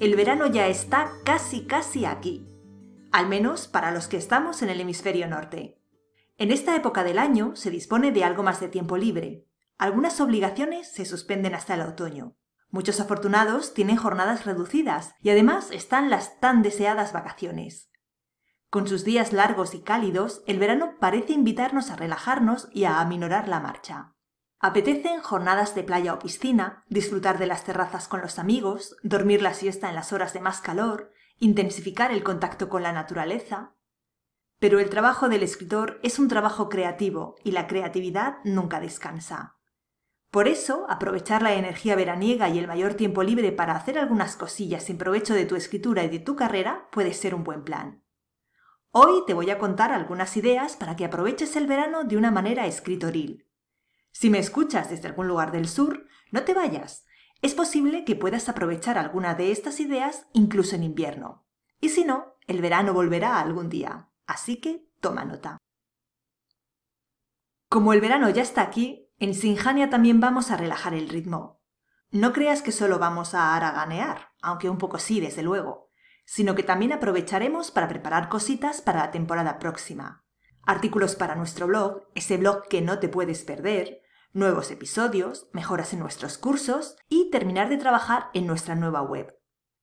el verano ya está casi casi aquí, al menos para los que estamos en el hemisferio norte. En esta época del año se dispone de algo más de tiempo libre. Algunas obligaciones se suspenden hasta el otoño. Muchos afortunados tienen jornadas reducidas y además están las tan deseadas vacaciones. Con sus días largos y cálidos, el verano parece invitarnos a relajarnos y a aminorar la marcha. Apetecen jornadas de playa o piscina, disfrutar de las terrazas con los amigos, dormir la siesta en las horas de más calor, intensificar el contacto con la naturaleza. Pero el trabajo del escritor es un trabajo creativo y la creatividad nunca descansa. Por eso, aprovechar la energía veraniega y el mayor tiempo libre para hacer algunas cosillas sin provecho de tu escritura y de tu carrera puede ser un buen plan. Hoy te voy a contar algunas ideas para que aproveches el verano de una manera escritoril si me escuchas desde algún lugar del sur, no te vayas. Es posible que puedas aprovechar alguna de estas ideas incluso en invierno. Y si no, el verano volverá algún día. Así que toma nota. Como el verano ya está aquí, en Sinjania también vamos a relajar el ritmo. No creas que solo vamos a araganear, aunque un poco sí, desde luego, sino que también aprovecharemos para preparar cositas para la temporada próxima. Artículos para nuestro blog, ese blog que no te puedes perder, nuevos episodios, mejoras en nuestros cursos y terminar de trabajar en nuestra nueva web.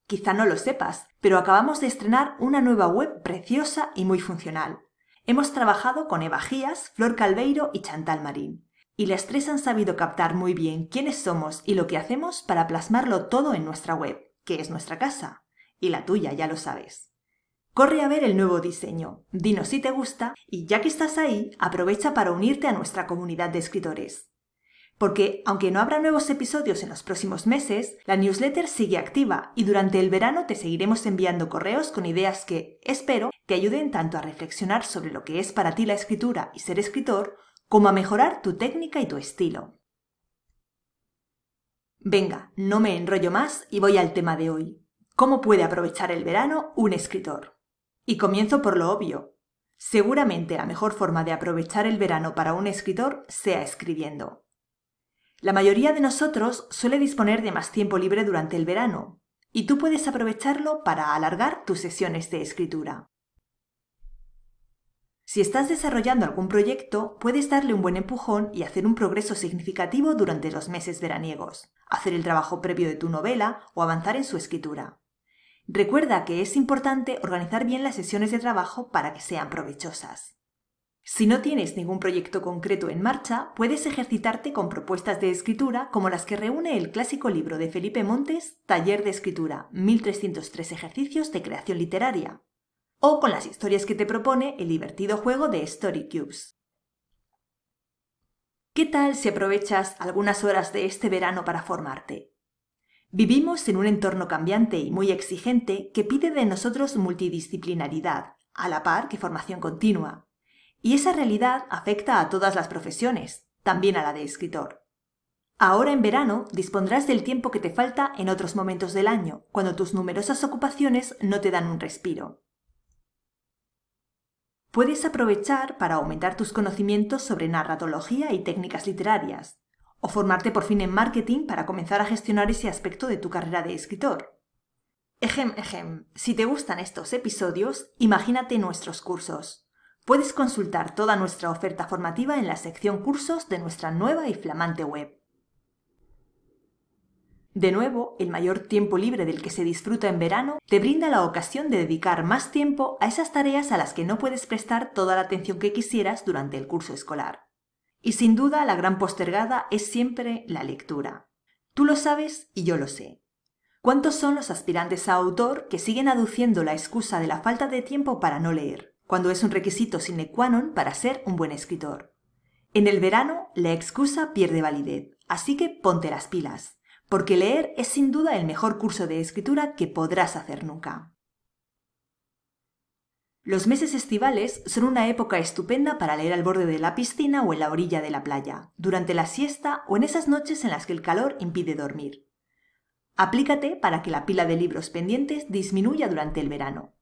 Quizá no lo sepas, pero acabamos de estrenar una nueva web preciosa y muy funcional. Hemos trabajado con Eva Gías, Flor Calveiro y Chantal Marín. Y las tres han sabido captar muy bien quiénes somos y lo que hacemos para plasmarlo todo en nuestra web, que es nuestra casa. Y la tuya, ya lo sabes. Corre a ver el nuevo diseño, dinos si te gusta y ya que estás ahí, aprovecha para unirte a nuestra comunidad de escritores porque aunque no habrá nuevos episodios en los próximos meses, la newsletter sigue activa y durante el verano te seguiremos enviando correos con ideas que, espero, te ayuden tanto a reflexionar sobre lo que es para ti la escritura y ser escritor, como a mejorar tu técnica y tu estilo. Venga, no me enrollo más y voy al tema de hoy. ¿Cómo puede aprovechar el verano un escritor? Y comienzo por lo obvio. Seguramente la mejor forma de aprovechar el verano para un escritor sea escribiendo. La mayoría de nosotros suele disponer de más tiempo libre durante el verano, y tú puedes aprovecharlo para alargar tus sesiones de escritura. Si estás desarrollando algún proyecto, puedes darle un buen empujón y hacer un progreso significativo durante los meses veraniegos, hacer el trabajo previo de tu novela o avanzar en su escritura. Recuerda que es importante organizar bien las sesiones de trabajo para que sean provechosas. Si no tienes ningún proyecto concreto en marcha, puedes ejercitarte con propuestas de escritura como las que reúne el clásico libro de Felipe Montes, Taller de Escritura, 1303 ejercicios de creación literaria, o con las historias que te propone el divertido juego de Story Cubes. ¿Qué tal si aprovechas algunas horas de este verano para formarte? Vivimos en un entorno cambiante y muy exigente que pide de nosotros multidisciplinaridad, a la par que formación continua y esa realidad afecta a todas las profesiones, también a la de escritor. Ahora en verano dispondrás del tiempo que te falta en otros momentos del año, cuando tus numerosas ocupaciones no te dan un respiro. Puedes aprovechar para aumentar tus conocimientos sobre narratología y técnicas literarias, o formarte por fin en marketing para comenzar a gestionar ese aspecto de tu carrera de escritor. Ejem, ejem, si te gustan estos episodios, imagínate nuestros cursos. Puedes consultar toda nuestra oferta formativa en la sección cursos de nuestra nueva y flamante web. De nuevo, el mayor tiempo libre del que se disfruta en verano te brinda la ocasión de dedicar más tiempo a esas tareas a las que no puedes prestar toda la atención que quisieras durante el curso escolar. Y sin duda la gran postergada es siempre la lectura. Tú lo sabes y yo lo sé. ¿Cuántos son los aspirantes a autor que siguen aduciendo la excusa de la falta de tiempo para no leer? cuando es un requisito sine qua non para ser un buen escritor. En el verano, la excusa pierde validez, así que ponte las pilas, porque leer es sin duda el mejor curso de escritura que podrás hacer nunca. Los meses estivales son una época estupenda para leer al borde de la piscina o en la orilla de la playa, durante la siesta o en esas noches en las que el calor impide dormir. Aplícate para que la pila de libros pendientes disminuya durante el verano.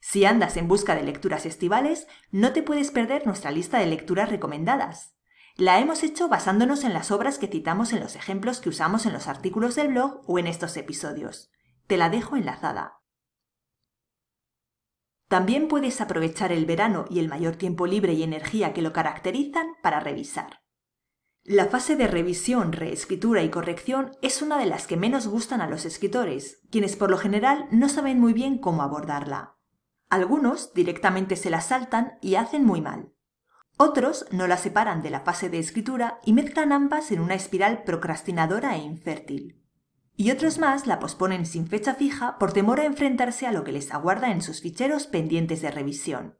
Si andas en busca de lecturas estivales, no te puedes perder nuestra lista de lecturas recomendadas. La hemos hecho basándonos en las obras que citamos en los ejemplos que usamos en los artículos del blog o en estos episodios. Te la dejo enlazada. También puedes aprovechar el verano y el mayor tiempo libre y energía que lo caracterizan para revisar. La fase de revisión, reescritura y corrección es una de las que menos gustan a los escritores, quienes por lo general no saben muy bien cómo abordarla. Algunos directamente se la saltan y hacen muy mal. Otros no la separan de la fase de escritura y mezclan ambas en una espiral procrastinadora e infértil. Y otros más la posponen sin fecha fija por temor a enfrentarse a lo que les aguarda en sus ficheros pendientes de revisión.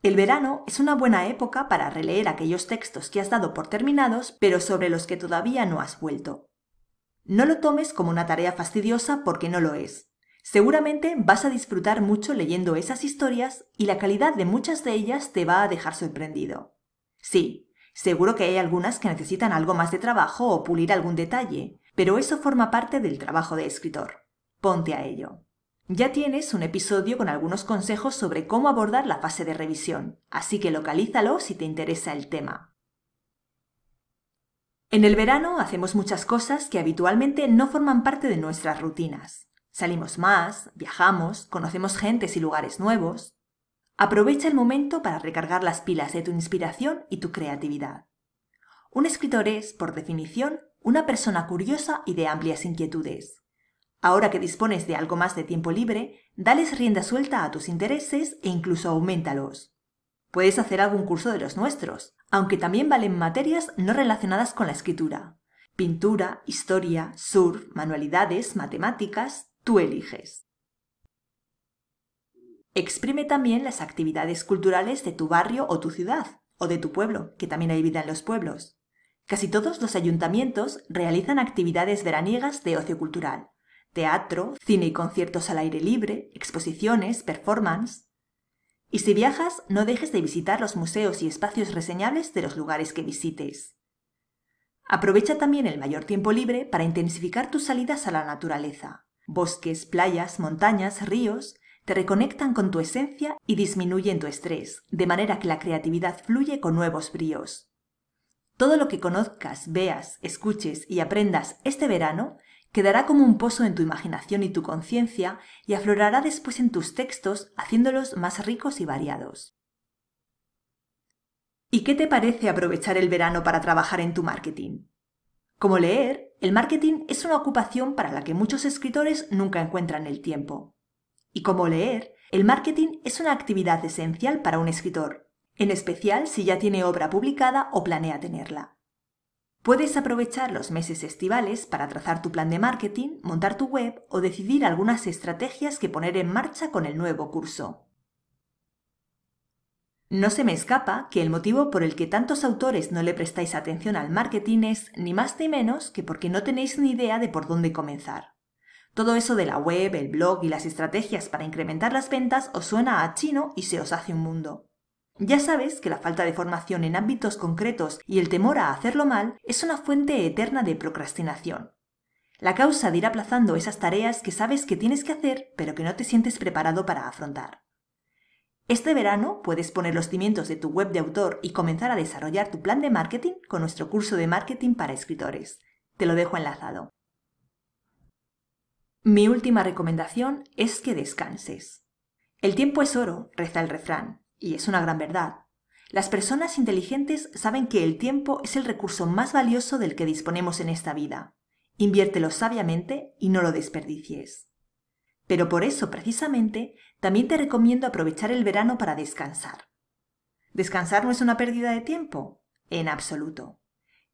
El verano es una buena época para releer aquellos textos que has dado por terminados, pero sobre los que todavía no has vuelto. No lo tomes como una tarea fastidiosa porque no lo es. Seguramente vas a disfrutar mucho leyendo esas historias y la calidad de muchas de ellas te va a dejar sorprendido. Sí, seguro que hay algunas que necesitan algo más de trabajo o pulir algún detalle, pero eso forma parte del trabajo de escritor. Ponte a ello. Ya tienes un episodio con algunos consejos sobre cómo abordar la fase de revisión, así que localízalo si te interesa el tema. En el verano hacemos muchas cosas que habitualmente no forman parte de nuestras rutinas. Salimos más, viajamos, conocemos gentes y lugares nuevos. Aprovecha el momento para recargar las pilas de tu inspiración y tu creatividad. Un escritor es, por definición, una persona curiosa y de amplias inquietudes. Ahora que dispones de algo más de tiempo libre, dales rienda suelta a tus intereses e incluso aumentalos. Puedes hacer algún curso de los nuestros, aunque también valen materias no relacionadas con la escritura. Pintura, historia, surf, manualidades, matemáticas, tú eliges. Exprime también las actividades culturales de tu barrio o tu ciudad, o de tu pueblo, que también hay vida en los pueblos. Casi todos los ayuntamientos realizan actividades veraniegas de ocio cultural. Teatro, cine y conciertos al aire libre, exposiciones, performance. Y si viajas, no dejes de visitar los museos y espacios reseñables de los lugares que visites. Aprovecha también el mayor tiempo libre para intensificar tus salidas a la naturaleza. Bosques, playas, montañas, ríos te reconectan con tu esencia y disminuyen tu estrés, de manera que la creatividad fluye con nuevos bríos. Todo lo que conozcas, veas, escuches y aprendas este verano quedará como un pozo en tu imaginación y tu conciencia y aflorará después en tus textos haciéndolos más ricos y variados. ¿Y qué te parece aprovechar el verano para trabajar en tu marketing? Como leer, el marketing es una ocupación para la que muchos escritores nunca encuentran el tiempo. Y como leer, el marketing es una actividad esencial para un escritor, en especial si ya tiene obra publicada o planea tenerla. Puedes aprovechar los meses estivales para trazar tu plan de marketing, montar tu web o decidir algunas estrategias que poner en marcha con el nuevo curso. No se me escapa que el motivo por el que tantos autores no le prestáis atención al marketing es ni más ni menos que porque no tenéis ni idea de por dónde comenzar. Todo eso de la web, el blog y las estrategias para incrementar las ventas os suena a chino y se os hace un mundo. Ya sabes que la falta de formación en ámbitos concretos y el temor a hacerlo mal es una fuente eterna de procrastinación. La causa de ir aplazando esas tareas que sabes que tienes que hacer pero que no te sientes preparado para afrontar. Este verano puedes poner los cimientos de tu web de autor y comenzar a desarrollar tu plan de marketing con nuestro curso de marketing para escritores. Te lo dejo enlazado. Mi última recomendación es que descanses. El tiempo es oro, reza el refrán, y es una gran verdad. Las personas inteligentes saben que el tiempo es el recurso más valioso del que disponemos en esta vida. Inviértelo sabiamente y no lo desperdicies. Pero por eso, precisamente, también te recomiendo aprovechar el verano para descansar. Descansar no es una pérdida de tiempo, en absoluto.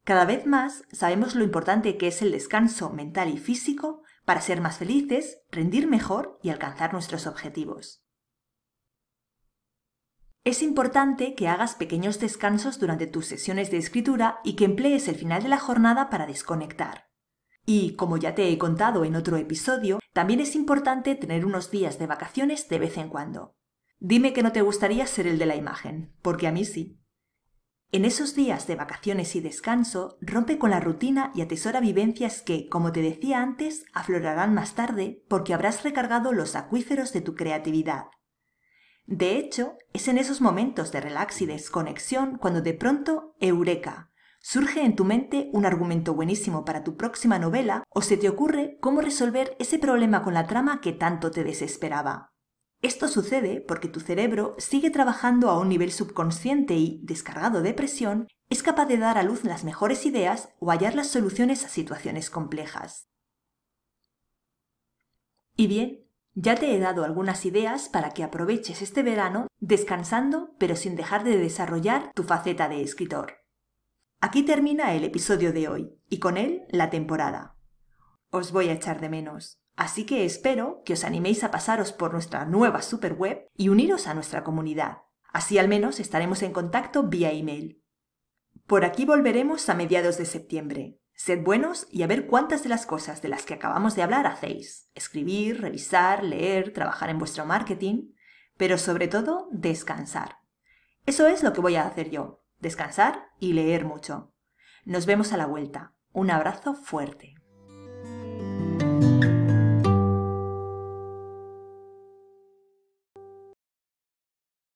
Cada vez más sabemos lo importante que es el descanso mental y físico para ser más felices, rendir mejor y alcanzar nuestros objetivos. Es importante que hagas pequeños descansos durante tus sesiones de escritura y que emplees el final de la jornada para desconectar. Y, como ya te he contado en otro episodio, también es importante tener unos días de vacaciones de vez en cuando. Dime que no te gustaría ser el de la imagen, porque a mí sí. En esos días de vacaciones y descanso, rompe con la rutina y atesora vivencias que, como te decía antes, aflorarán más tarde porque habrás recargado los acuíferos de tu creatividad. De hecho, es en esos momentos de relax y desconexión cuando de pronto, eureka, ¿Surge en tu mente un argumento buenísimo para tu próxima novela o se te ocurre cómo resolver ese problema con la trama que tanto te desesperaba? Esto sucede porque tu cerebro sigue trabajando a un nivel subconsciente y, descargado de presión, es capaz de dar a luz las mejores ideas o hallar las soluciones a situaciones complejas. Y bien, ya te he dado algunas ideas para que aproveches este verano descansando pero sin dejar de desarrollar tu faceta de escritor. Aquí termina el episodio de hoy y con él la temporada. Os voy a echar de menos, así que espero que os animéis a pasaros por nuestra nueva superweb y uniros a nuestra comunidad. Así al menos estaremos en contacto vía email. Por aquí volveremos a mediados de septiembre. Sed buenos y a ver cuántas de las cosas de las que acabamos de hablar hacéis. Escribir, revisar, leer, trabajar en vuestro marketing, pero sobre todo descansar. Eso es lo que voy a hacer yo, descansar y leer mucho. Nos vemos a la vuelta. Un abrazo fuerte.